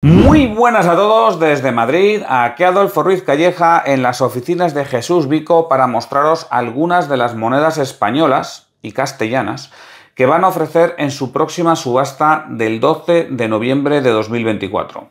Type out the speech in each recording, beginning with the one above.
Muy buenas a todos desde Madrid, aquí Adolfo Ruiz Calleja en las oficinas de Jesús Vico para mostraros algunas de las monedas españolas y castellanas que van a ofrecer en su próxima subasta del 12 de noviembre de 2024.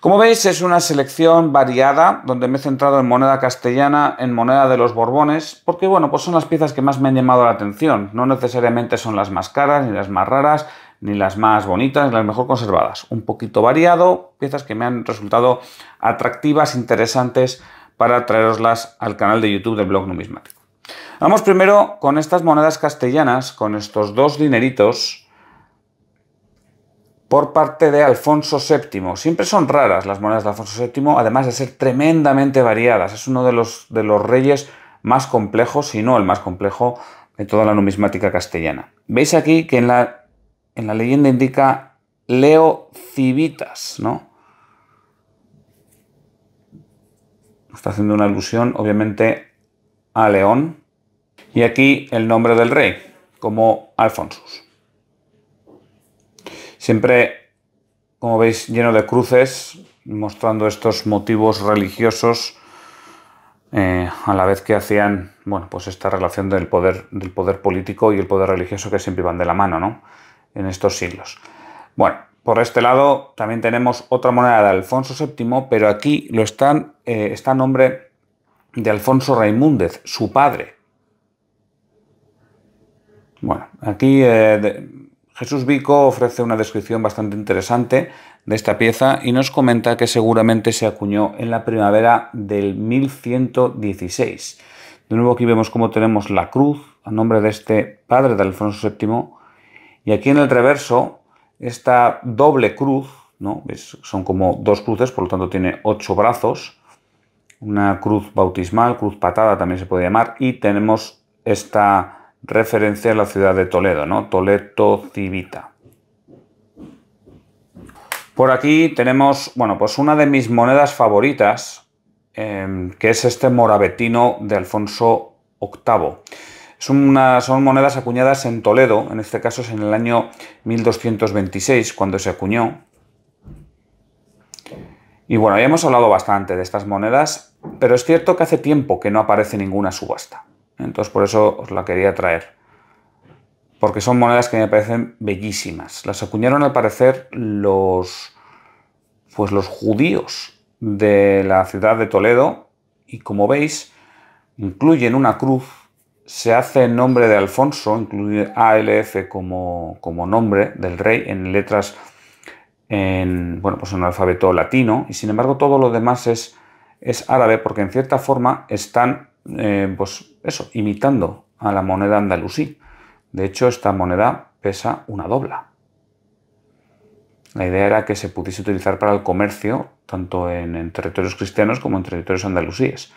Como veis es una selección variada donde me he centrado en moneda castellana, en moneda de los Borbones, porque bueno, pues son las piezas que más me han llamado la atención, no necesariamente son las más caras ni las más raras, ni las más bonitas, ni las mejor conservadas. Un poquito variado, piezas que me han resultado atractivas, interesantes para traeroslas al canal de YouTube del blog numismático. Vamos primero con estas monedas castellanas, con estos dos dineritos por parte de Alfonso VII. Siempre son raras las monedas de Alfonso VII, además de ser tremendamente variadas. Es uno de los, de los reyes más complejos, si no el más complejo, de toda la numismática castellana. Veis aquí que en la en la leyenda indica Leo Civitas, ¿no? Está haciendo una alusión, obviamente, a León. Y aquí el nombre del rey, como Alfonsus. Siempre, como veis, lleno de cruces, mostrando estos motivos religiosos, eh, a la vez que hacían, bueno, pues esta relación del poder, del poder político y el poder religioso que siempre van de la mano, ¿no? en estos siglos. Bueno, por este lado también tenemos otra moneda de Alfonso VII, pero aquí lo están, eh, está a nombre de Alfonso Raimúndez, su padre. Bueno, aquí eh, Jesús Vico ofrece una descripción bastante interesante de esta pieza y nos comenta que seguramente se acuñó en la primavera del 1116. De nuevo aquí vemos cómo tenemos la cruz a nombre de este padre de Alfonso VII y aquí en el reverso, esta doble cruz, ¿no? son como dos cruces, por lo tanto tiene ocho brazos, una cruz bautismal, cruz patada también se puede llamar, y tenemos esta referencia a la ciudad de Toledo, ¿no? Toledo Civita. Por aquí tenemos, bueno, pues una de mis monedas favoritas, em, que es este morabetino de Alfonso VIII. Son, monedas acuñadas en Toledo, en este caso es en el año 1226, cuando se acuñó. Y bueno, ya hemos hablado bastante de estas monedas, pero es cierto que hace tiempo que no aparece ninguna subasta. Entonces por eso os la quería traer. Porque son monedas que me parecen bellísimas. Las acuñaron al parecer los, pues los judíos de la ciudad de Toledo y como veis incluyen una cruz se hace en nombre de Alfonso, incluye ALF como, nombre del rey en letras, en, bueno, pues alfabeto latino, y sin embargo todo lo demás es, árabe porque en cierta forma están, eh, pues eso, imitando a la moneda andalusí. De hecho, esta moneda pesa una dobla. La idea era que se pudiese utilizar para el comercio, tanto en, en territorios cristianos como en territorios andalusíes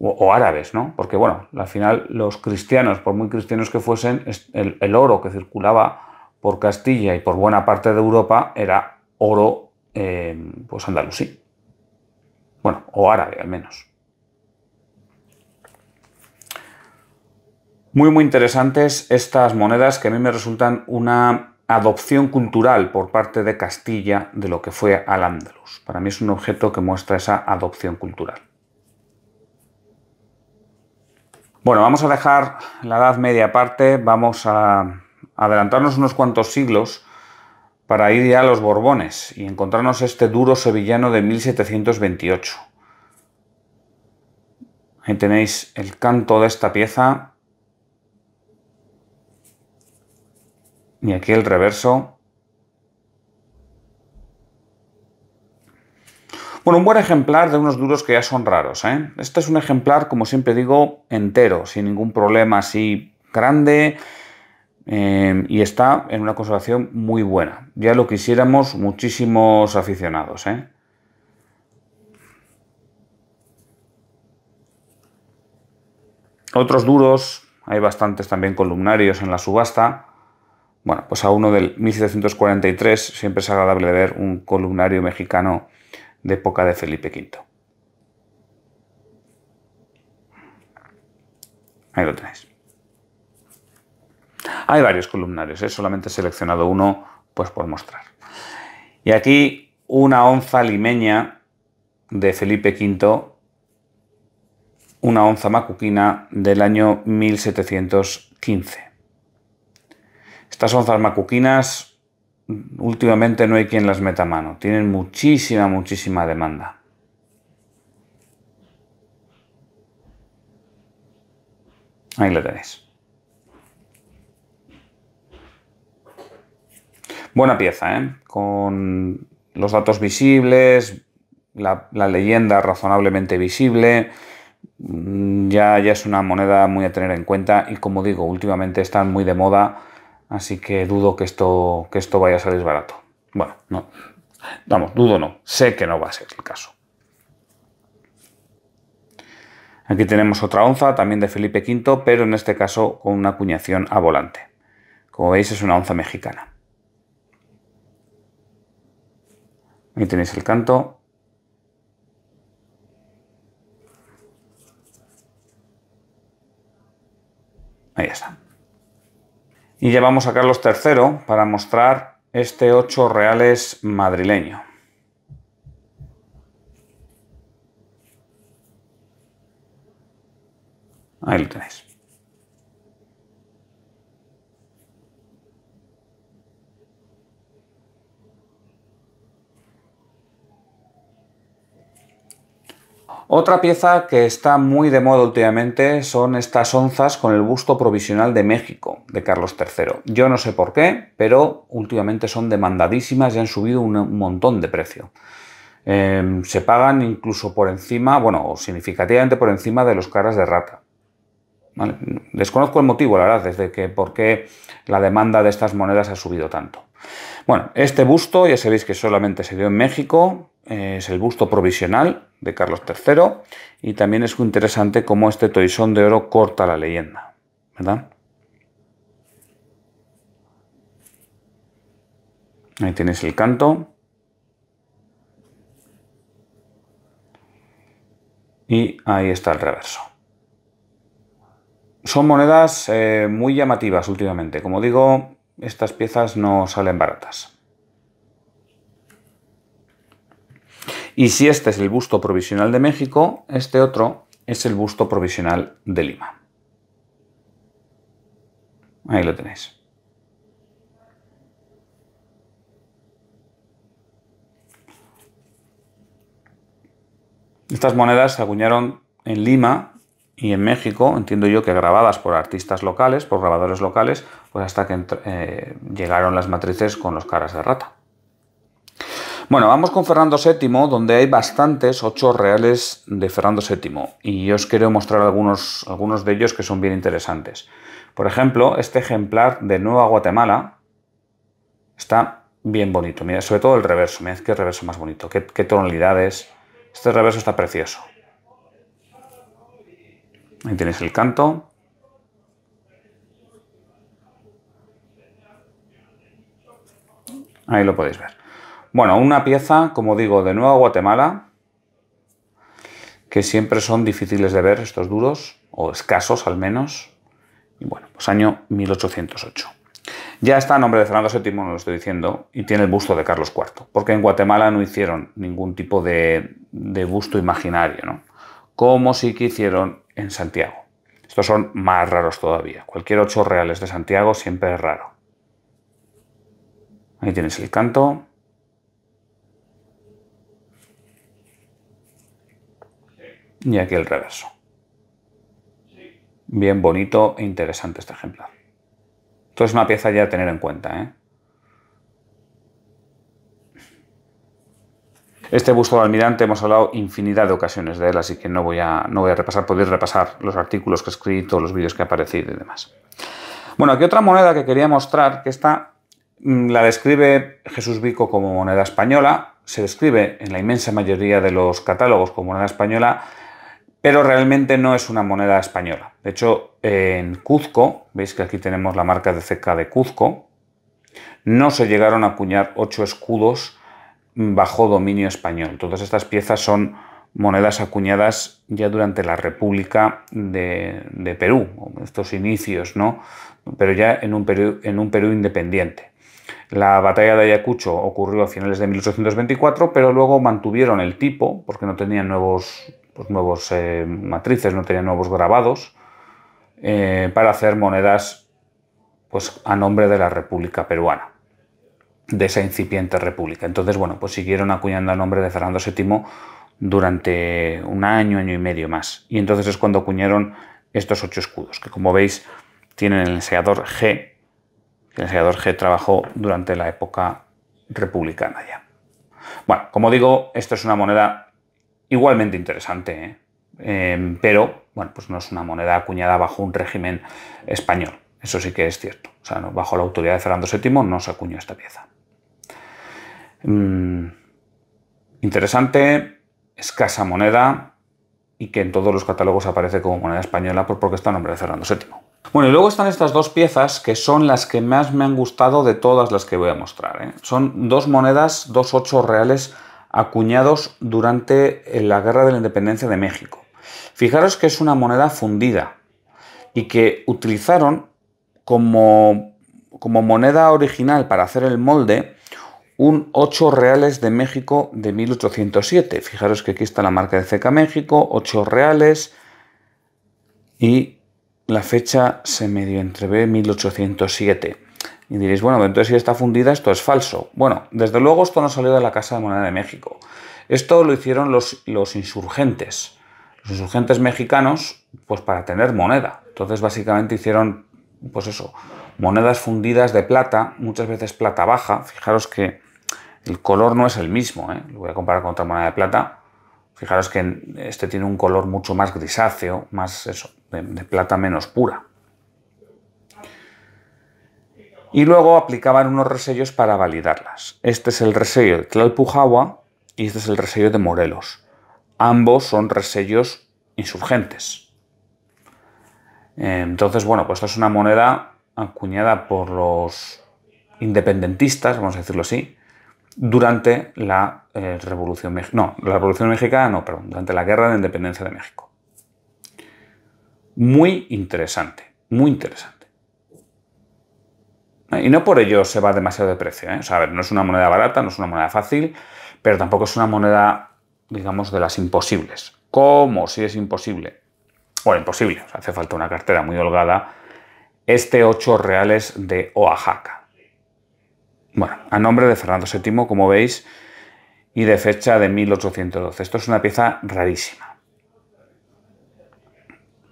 o, árabes, ¿no? Porque bueno, al final los cristianos, por muy cristianos que fuesen, el, oro que circulaba por Castilla y por buena parte de Europa era oro eh, pues andalusí. Bueno, o árabe al menos. Muy, muy interesantes estas monedas que a mí me resultan una adopción cultural por parte de Castilla de lo que fue al Andalus. Para mí es un objeto que muestra esa adopción cultural. Bueno, vamos a dejar la Edad Media aparte, vamos a adelantarnos unos cuantos siglos para ir ya a los Borbones y encontrarnos este duro sevillano de 1728. Ahí tenéis el canto de esta pieza. Y aquí el reverso. Bueno, un buen ejemplar de unos duros que ya son raros. ¿eh? Este es un ejemplar, como siempre digo, entero, sin ningún problema así grande. Eh, y está en una conservación muy buena. Ya lo quisiéramos muchísimos aficionados. ¿eh? Otros duros, hay bastantes también columnarios en la subasta. Bueno, pues a uno del 1743 siempre es agradable ver un columnario mexicano de época de Felipe V. Ahí lo tenéis. Hay varios columnarios, ¿eh? solamente he seleccionado uno pues, por mostrar. Y aquí una onza limeña de Felipe V, una onza macuquina del año 1715. Estas onzas macuquinas últimamente no hay quien las meta a mano. Tienen muchísima, muchísima demanda. Ahí lo tenéis. Buena pieza, ¿eh? Con los datos visibles, la, la, leyenda razonablemente visible. Mm, ya, ya es una moneda muy a tener en cuenta y como digo, últimamente están muy de moda Así que dudo que esto, que esto vaya a salir barato. Bueno, no. Vamos, dudo no. Sé que no va a ser el caso. Aquí tenemos otra onza, también de Felipe V, pero en este caso con una acuñación a volante. Como veis es una onza mexicana. Ahí tenéis el canto. Ahí está. Y llevamos a Carlos III para mostrar este 8 reales madrileño. Ahí lo tenéis. Otra pieza que está muy de moda últimamente son estas onzas con el busto provisional de México, de Carlos III. Yo no sé por qué, pero últimamente son demandadísimas y han subido un montón de precio. Em, se pagan incluso por encima, bueno, significativamente por encima de los caras de rata. Les Desconozco el motivo, la verdad, desde que por qué la demanda de estas monedas ha subido tanto. Bueno, este busto ya sabéis que solamente se dio en México, es el busto provisional de Carlos III y también es muy interesante cómo este toisón de oro corta la leyenda, ¿verdad? Ahí tienes el canto. Y ahí está el reverso. Son monedas eh, muy llamativas últimamente. Como digo, estas piezas no salen baratas. Y si este es el busto provisional de México, este otro es el busto provisional de Lima. Ahí lo tenéis. Estas monedas se acuñaron en Lima y en México, entiendo yo que grabadas por artistas locales, por grabadores locales, pues hasta que eh, llegaron las matrices con los caras de rata. Bueno, vamos con Fernando VII, donde hay bastantes ocho reales de Fernando VII, y yo os quiero mostrar algunos, algunos de ellos que son bien interesantes. Por ejemplo, este ejemplar de Nueva Guatemala está bien bonito, mira, sobre todo el reverso, mirad qué reverso más bonito, qué, qué tonalidades. Este reverso está precioso. Ahí tenéis el canto. Ahí lo podéis ver. Bueno, una pieza, como digo, de Nueva Guatemala, que siempre son difíciles de ver estos duros, o escasos al menos. Y bueno, pues año 1808. Ya está a nombre de Fernando VII, no lo estoy diciendo, y tiene el busto de Carlos IV, porque en Guatemala no hicieron ningún tipo de, de busto imaginario, ¿no? Como sí que hicieron en Santiago. Estos son más raros todavía. Cualquier ocho reales de Santiago siempre es raro. Ahí tienes el canto. y aquí el reverso. Bien bonito e interesante este ejemplar. Entonces es una pieza ya a tener en cuenta. ¿eh? Este busto de almirante hemos hablado infinidad de ocasiones de él, así que no voy a, no voy a repasar, podéis repasar los artículos que he escrito, los vídeos que ha aparecido y demás. Bueno, aquí otra moneda que quería mostrar, que esta mm, la describe Jesús Vico como moneda española, se describe en la inmensa mayoría de los catálogos como moneda española, pero realmente no es una moneda española. De hecho, en Cuzco, veis que aquí tenemos la marca de ceca de Cuzco, no se llegaron a acuñar ocho escudos bajo dominio español. Todas estas piezas son monedas acuñadas ya durante la República de, Perú, estos inicios, ¿no? Pero ya en un Perú, en un Perú independiente. La batalla de Ayacucho ocurrió a finales de 1824, pero luego mantuvieron el tipo porque no tenían nuevos pues, nuevos eh, matrices, no tenía nuevos grabados, eh, para hacer monedas pues, a nombre de la República Peruana, de esa incipiente república. Entonces, bueno, pues siguieron acuñando a nombre de Fernando VII durante un año, año y medio más. Y entonces es cuando acuñaron estos ocho escudos, que como veis tienen el enseñador G, el enseñador G trabajó durante la época republicana ya. Bueno, como digo, esto es una moneda igualmente interesante, ¿eh? em, pero bueno, pues no es una moneda acuñada bajo un régimen español. Eso sí que es cierto. sea, bajo la autoridad de Fernando VII no se acuñó esta pieza. Mm, interesante, escasa moneda y que en todos los catálogos aparece como moneda española por porque está en nombre de Fernando VII. Bueno, y luego están estas dos piezas que son las que más me han gustado de todas las que voy a mostrar. ¿eh? Son dos monedas, dos ocho reales acuñados durante eh, la Guerra de la Independencia de México. Fijaros que es una moneda fundida y que utilizaron como, como moneda original para hacer el molde un 8 reales de México de 1807. Fijaros que aquí está la marca de Ceca México, 8 reales y la fecha se medio B, 1807. Y diréis, bueno, entonces si está fundida, esto es falso. Bueno, desde luego esto no salió de la Casa de Moneda de México. Esto lo hicieron los, los insurgentes. Los insurgentes mexicanos, pues para tener moneda. Entonces, básicamente hicieron, pues eso, monedas fundidas de plata, muchas veces plata baja. Fijaros que el color no es el mismo, ¿eh? lo voy a comparar con otra moneda de plata. Fijaros que este tiene un color mucho más grisáceo, más eso, de plata menos pura y luego aplicaban unos resellos para validarlas. Este es el resello de Tlalpujahua y este es el resello de Morelos. Ambos son resellos insurgentes. Entonces, bueno, pues esta es una moneda acuñada por los independentistas, vamos a decirlo así, durante la eh, Revolución Mexicana. No, la Revolución Mexicana, no, perdón, durante la Guerra de Independencia de México. Muy interesante, muy interesante. Y no por ello se va demasiado de precio. ¿eh? O sea, no es una moneda barata, no es una moneda fácil, pero tampoco es una moneda, digamos, de las imposibles. ¿Cómo si es imposible? Bueno, imposible, hace falta una cartera muy holgada. Este 8 reales de Oaxaca. Bueno, a nombre de Fernando VII, como veis, y de fecha de 1812. Esto es una pieza rarísima.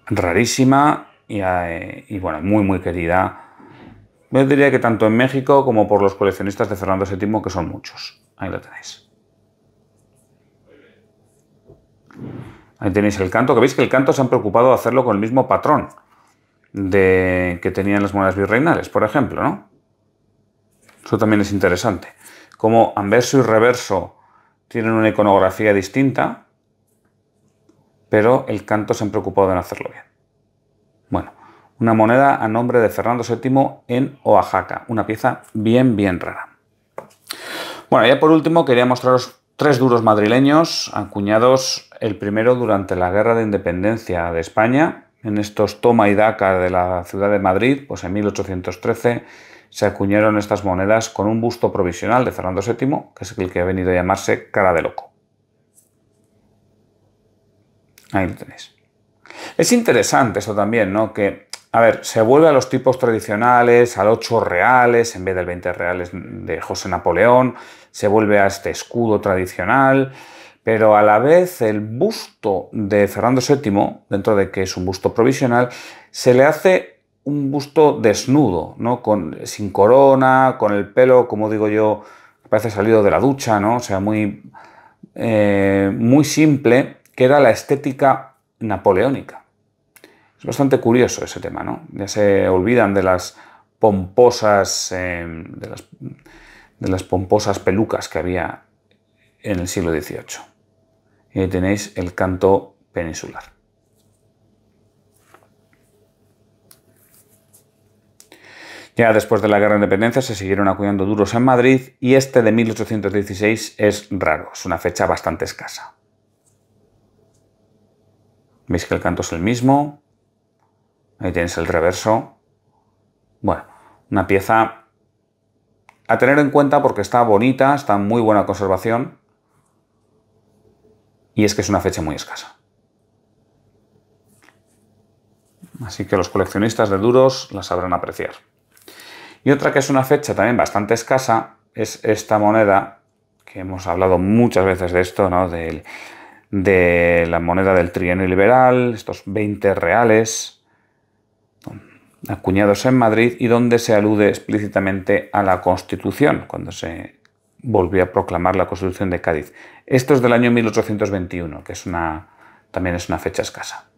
Rarísima y, eh, y bueno, muy, muy querida yo diría que tanto en México como por los coleccionistas de Fernando VII, que son muchos. Ahí lo tenéis. Ahí tenéis el canto, que veis que el canto se han preocupado de hacerlo con el mismo patrón de, que tenían las monedas virreinales, por ejemplo, ¿no? Eso también es interesante. Como anverso y reverso tienen una iconografía distinta, pero el canto se han preocupado en hacerlo bien una moneda a nombre de Fernando VII en Oaxaca, una pieza bien, bien rara. Bueno, ya por último quería mostraros tres duros madrileños, acuñados el primero durante la Guerra de Independencia de España, en estos toma y daca de la ciudad de Madrid, pues en 1813 se acuñaron estas monedas con un busto provisional de Fernando VII, que es el que ha venido a llamarse cara de loco. Ahí lo tenéis. Es interesante eso también, ¿no? Que a ver, se vuelve a los tipos tradicionales, al 8 reales en vez del 20 reales de José Napoleón, se vuelve a este escudo tradicional, pero a la vez el busto de Fernando VII, dentro de que es un busto provisional, se le hace un busto desnudo, sin corona, con el pelo, como digo yo, parece salido de la ducha, ¿no? O sea, muy, eh, muy simple, que era la estética napoleónica. Es bastante curioso ese tema, ¿no? Ya se olvidan de las pomposas, eh, de, las, pomposas pelucas que había en el siglo XVIII. Y ahí tenéis el canto peninsular. Ya después de la Guerra de Independencia se siguieron acudiendo duros en Madrid y este de 1816 es raro, es una fecha bastante escasa. Veis que el canto es el mismo, Ahí tienes el reverso. Bueno, una pieza a tener en cuenta porque está bonita, está en muy buena conservación. Y es que es una fecha muy escasa. Así que los coleccionistas de duros la sabrán apreciar. Y otra que es una fecha también bastante escasa es esta moneda, que hemos hablado muchas veces de esto, ¿no? de, de la moneda del trienio liberal, estos 20 reales, acuñados en Madrid y donde se alude explícitamente a la Constitución, cuando se volvió a proclamar la Constitución de Cádiz. Esto es del año 1821, que es una, también es una fecha escasa.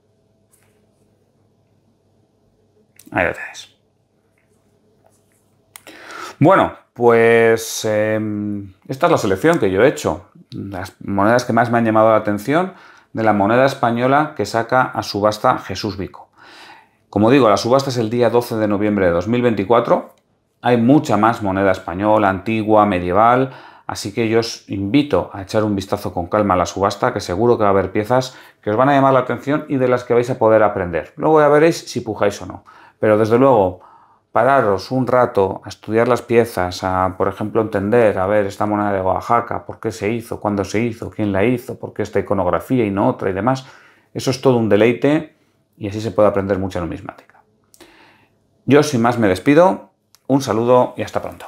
Ahí lo tenéis. Bueno, pues em, esta es la selección que yo he hecho. Las monedas que más me han llamado la atención de la moneda española que saca a subasta Jesús Vico. Como digo, la subasta es el día 12 de noviembre de 2024. Hay mucha más moneda española, antigua, medieval, así que yo os invito a echar un vistazo con calma a la subasta, que seguro que va a haber piezas que os van a llamar la atención y de las que vais a poder aprender. Luego ya veréis si pujáis o no. Pero desde luego, pararos un rato a estudiar las piezas, a, por ejemplo, entender, a ver, esta moneda de Oaxaca, por qué se hizo, cuándo se hizo, quién la hizo, por qué esta iconografía y no otra y demás, eso es todo un deleite y así se puede aprender mucha numismática. Yo sin más me despido, un saludo y hasta pronto.